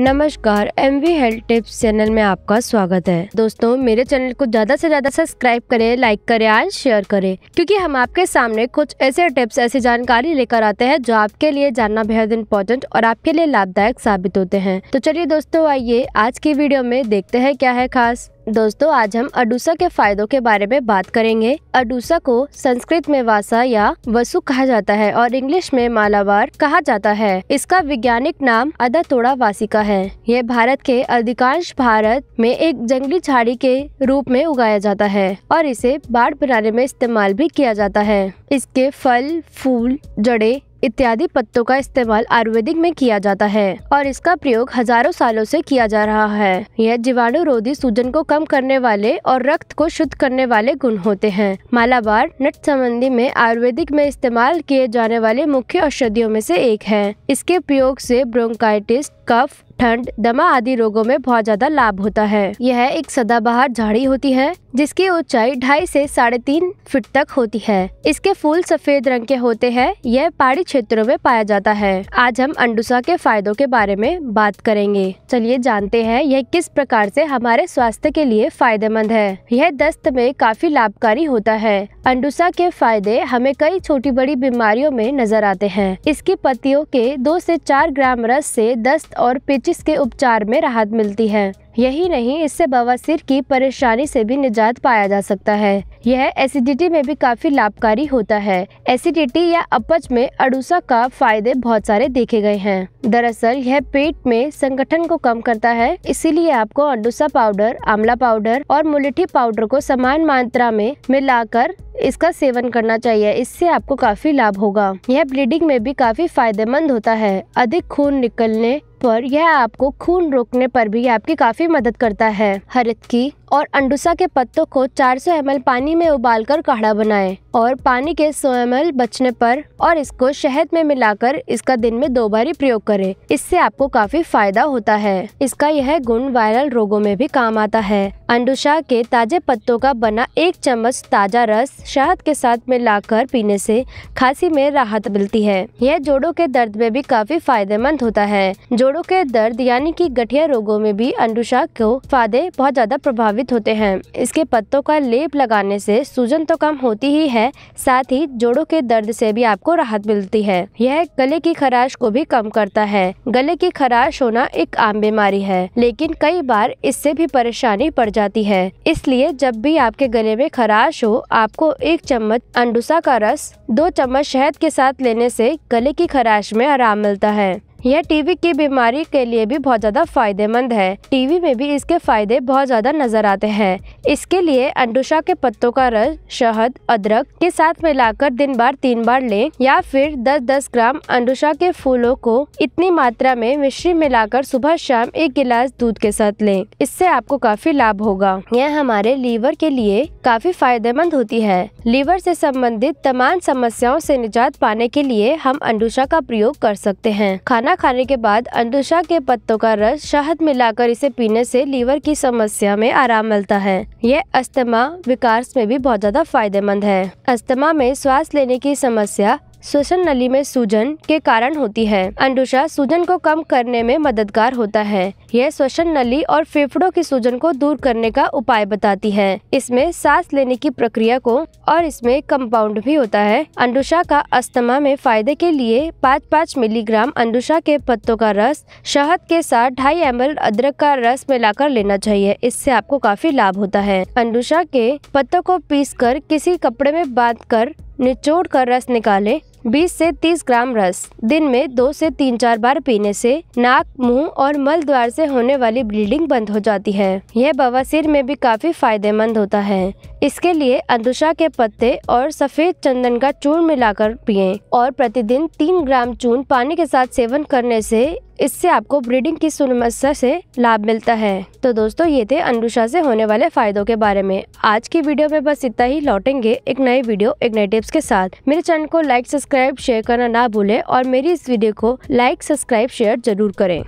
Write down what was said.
नमस्कार M V health tips channel में आपका स्वागत है दोस्तों मेरे चैनल को ज्यादा से ज्यादा सब्सक्राइब करें लाइक करें और शेयर करें क्योंकि हम आपके सामने कुछ ऐसे टिप्स ऐसी जानकारी लेकर आते हैं जो आपके लिए जानना बेहद इम्पोर्टेंट और आपके लिए लाभदायक साबित होते हैं तो चलिए दोस्तों आइए आज की वीडियो में देखते हैं क्या है खास दोस्तों आज हम अडूसा के फायदों के बारे में बात करेंगे अडूसा को संस्कृत में वासा या वसु कहा जाता है और इंग्लिश में मालाबार कहा जाता है इसका वैज्ञानिक नाम अदा तोड़ा वासिका है यह भारत के अधिकांश भारत में एक जंगली झाड़ी के रूप में उगाया जाता है और इसे बाढ़ बनाने में इस्तेमाल भी किया जाता है इसके फल फूल जड़े इत्यादि पत्तों का इस्तेमाल आयुर्वेदिक में किया जाता है और इसका प्रयोग हजारों सालों से किया जा रहा है यह जीवाणु रोधी सूजन को कम करने वाले और रक्त को शुद्ध करने वाले गुण होते हैं मालाबार नट संबंधी में आयुर्वेदिक में इस्तेमाल किए जाने वाले मुख्य औषधियों में से एक है इसके प्रयोग से ब्रोंकाइटिस कफ ठंड दमा आदि रोगों में बहुत ज्यादा लाभ होता है यह एक सदाबहार झाड़ी होती है जिसकी ऊंचाई ढाई से साढ़े तीन फीट तक होती है इसके फूल सफेद रंग के होते हैं यह पहाड़ी क्षेत्रों में पाया जाता है आज हम अंडुसा के फायदों के बारे में बात करेंगे चलिए जानते हैं यह किस प्रकार से हमारे स्वास्थ्य के लिए फायदेमंद है यह दस्त में काफी लाभकारी होता है अंडुसा के फायदे हमें कई छोटी बड़ी बीमारियों में नजर आते हैं इसकी पत्तियों के दो से चार ग्राम रस से दस्त और पिच जिसके उपचार में राहत मिलती है यही नहीं इससे बवासीर की परेशानी से भी निजात पाया जा सकता है यह एसिडिटी में भी काफ़ी लाभकारी होता है एसिडिटी या अपच में अड़ूसा का फायदे बहुत सारे देखे गए हैं दरअसल यह पेट में संगठन को कम करता है इसीलिए आपको अड़ूसा पाउडर आमला पाउडर और मुलिठी पाउडर को समान मात्रा में मिलाकर इसका सेवन करना चाहिए इससे आपको काफी लाभ होगा यह ब्लीडिंग में भी काफी फायदेमंद होता है अधिक खून निकलने पर यह आपको खून रोकने पर भी आपकी काफ़ी मदद करता है हरित की और अंडुसा के पत्तों को 400 ml पानी में उबालकर काढ़ा बनाएं और पानी के 100 एम बचने पर और इसको शहद में मिलाकर इसका दिन में दो बार प्रयोग करें इससे आपको काफी फायदा होता है इसका यह गुण वायरल रोगों में भी काम आता है अंडूसा के ताजे पत्तों का बना एक चम्मच ताजा रस शहद के साथ मिलाकर पीने से खांसी में राहत मिलती है यह जोड़ों के दर्द में भी काफी फायदेमंद होता है जोड़ों के दर्द यानी कि गठिया रोगों में भी अंडुशा को फायदे बहुत ज्यादा प्रभावित प्रभावित होते हैं इसके पत्तों का लेप लगाने से सूजन तो कम होती ही है साथ ही जोड़ों के दर्द से भी आपको राहत मिलती है यह गले की खराश को भी कम करता है गले की खराश होना एक आम बीमारी है लेकिन कई बार इससे भी परेशानी पड़ जाती है इसलिए जब भी आपके गले में खराश हो आपको एक चम्मच अंडुसा का रस दो चम्मच शहद के साथ लेने से गले की खराश में आराम मिलता है यह टीवी की बीमारी के लिए भी बहुत ज़्यादा फायदेमंद है टीवी में भी इसके फायदे बहुत ज़्यादा नजर आते हैं इसके लिए अंडुशा के पत्तों का रस शहद अदरक के साथ मिलाकर दिन बार तीन बार लें या फिर 10-10 ग्राम अंडुशा के फूलों को इतनी मात्रा में मिश्री मिलाकर सुबह शाम एक गिलास दूध के साथ ले इससे आपको काफी लाभ होगा यह हमारे लीवर के लिए काफी फायदेमंद होती है लीवर से संबंधित तमाम समस्याओं से निजात पाने के लिए हम अंडुशा का प्रयोग कर सकते हैं खाना खाना खाने के बाद अंडुशा के पत्तों का रस शहद मिलाकर इसे पीने से लीवर की समस्या में आराम मिलता है यह अस्थमा विकास में भी बहुत ज्यादा फायदेमंद है अस्थमा में श्वास लेने की समस्या श्वसन नली में सूजन के कारण होती है अंडुषा सूजन को कम करने में मददगार होता है यह श्वसन नली और फेफड़ों की सूजन को दूर करने का उपाय बताती है इसमें सांस लेने की प्रक्रिया को और इसमें कंपाउंड भी होता है अंडुशा का अस्थमा में फायदे के लिए पाँच पाँच मिलीग्राम अंडुशा के पत्तों का रस शहद के साथ ढाई एम अदरक का रस मिलाकर लेना चाहिए इससे आपको काफी लाभ होता है अंडुशा के पत्तों को पीस कर किसी कपड़े में बांध कर निचोड़ कर रस निकालें 20 से 30 ग्राम रस दिन में दो से तीन चार बार पीने से नाक मुंह और मल द्वार से होने वाली ब्लीडिंग बंद हो जाती है यह बवासीर में भी काफी फायदेमंद होता है इसके लिए अंदुशा के पत्ते और सफेद चंदन का चूर्ण मिलाकर पिएं और प्रतिदिन तीन ग्राम चून पानी के साथ सेवन करने से इससे आपको ब्रीडिंग की समस्या से लाभ मिलता है तो दोस्तों ये थे अनुषा से होने वाले फायदों के बारे में आज की वीडियो में बस इतना ही लौटेंगे एक नए वीडियो एक नए टिप्स के साथ मेरे चैनल को लाइक सब्सक्राइब शेयर करना ना भूले और मेरी इस वीडियो को लाइक सब्सक्राइब शेयर जरूर करें